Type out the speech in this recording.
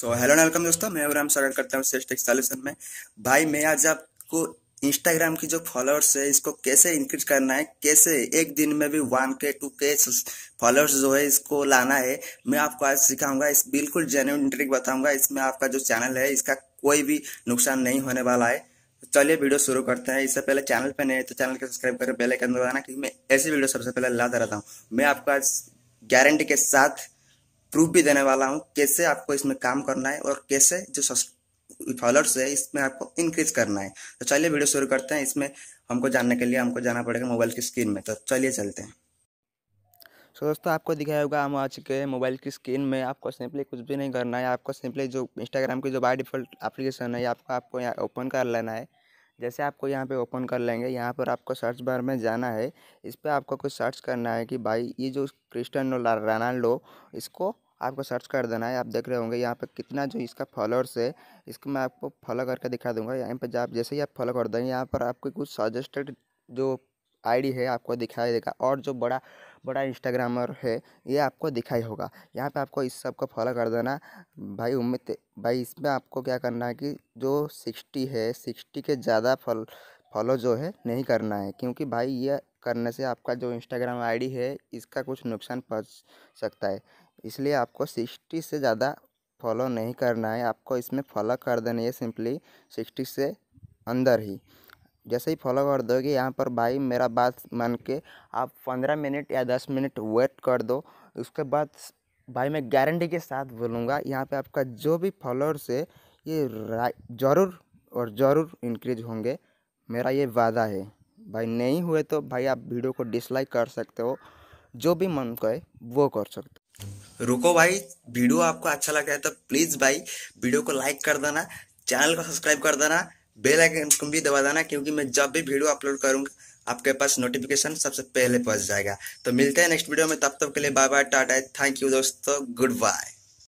so hello and welcome दोस्तों मैं Abram स्वागत करता हूँ श्रेष्ठ सॉल्यूशन में भाई मैं आज आपको इंस्टाग्राम की जो फॉलोअर्स है इसको कैसे इंक्रीज करना है कैसे एक दिन में भी वन के टू के फॉलोअर्स जो है इसको लाना है मैं आपको आज सिखाऊंगा इस बिल्कुल जेन्यून ट्रिक बताऊंगा इसमें आपका जो चैनल है इसका कोई भी नुकसान नहीं होने वाला है चलिए वीडियो शुरू करते हैं इससे पहले चैनल पर नहीं तो चैनल को सब्सक्राइब करें बेलाइकन दबाना क्योंकि मैं ऐसी वीडियो सबसे पहले लाता रहता हूँ मैं आपको आज गारंटी के साथ प्रूफ भी देने वाला हूँ कैसे आपको इसमें काम करना है और कैसे जो फॉलोअर्स है इसमें आपको इंक्रीज करना है तो चलिए वीडियो शुरू करते हैं इसमें हमको जानने के लिए हमको जाना पड़ेगा मोबाइल की स्क्रीन में तो चलिए चलते हैं सो दोस्तों आपको दिखाया होगा हम आ चुके हैं मोबाइल की स्क्रीन में आपको सिंपली कुछ भी नहीं करना है आपको सिंपली जो इंस्टाग्राम की जो बाय डिफ़ॉल्ट एप्लीकेशन है आपको आपको यहाँ ओपन कर लेना है जैसे आपको यहाँ पे ओपन कर लेंगे यहाँ पर आपको सर्च बार में जाना है इस पर आपको कुछ सर्च करना है कि भाई ये जो क्रिस्टन रोनाल्डो इसको आपको सर्च कर देना है आप देख रहे होंगे यहाँ पे कितना जो इसका फॉलोअर्स है इसको मैं आपको फॉलो करके दिखा दूंगा यहाँ पर आप जैसे ही आप फॉलो कर देंगे यहाँ पर आपको कुछ सजेस्टेड जो आईडी है आपको दिखाई देगा और जो बड़ा बड़ा इंस्टाग्रामर है ये आपको दिखाई होगा यहाँ पे आपको इस सब को फॉलो कर देना भाई उम्मीद भाई इसमें आपको क्या करना है कि जो सिक्सटी है सिक्सटी के ज़्यादा फॉल फॉलो जो है नहीं करना है क्योंकि भाई ये करने से आपका जो इंस्टाग्राम आईडी है इसका कुछ नुकसान पहुँच सकता है इसलिए आपको सिक्सटी से ज़्यादा फॉलो नहीं करना है आपको इसमें फॉलो कर देना है सिंपली सिक्सटी से अंदर ही जैसे ही फॉलो कर दोगे यहाँ पर भाई मेरा बात मान के आप पंद्रह मिनट या दस मिनट वेट कर दो उसके बाद भाई मैं गारंटी के साथ बोलूँगा यहाँ पे आपका जो भी फॉलोअर्स है ये ज़रूर और ज़रूर इंक्रीज होंगे मेरा ये वादा है भाई नहीं हुए तो भाई आप वीडियो को डिसलाइक कर सकते हो जो भी मन कहे वो कर सकते हो रुको भाई वीडियो आपको अच्छा लगा है तो प्लीज़ भाई वीडियो को लाइक कर देना चैनल को सब्सक्राइब कर देना बेल आइकन को भी दबा देना क्योंकि मैं जब भी वीडियो अपलोड करूंगा आपके पास नोटिफिकेशन सबसे पहले पहुंच जाएगा तो मिलते हैं नेक्स्ट वीडियो में तब तक के लिए bye bye tata thank you दोस्तों गुड बाय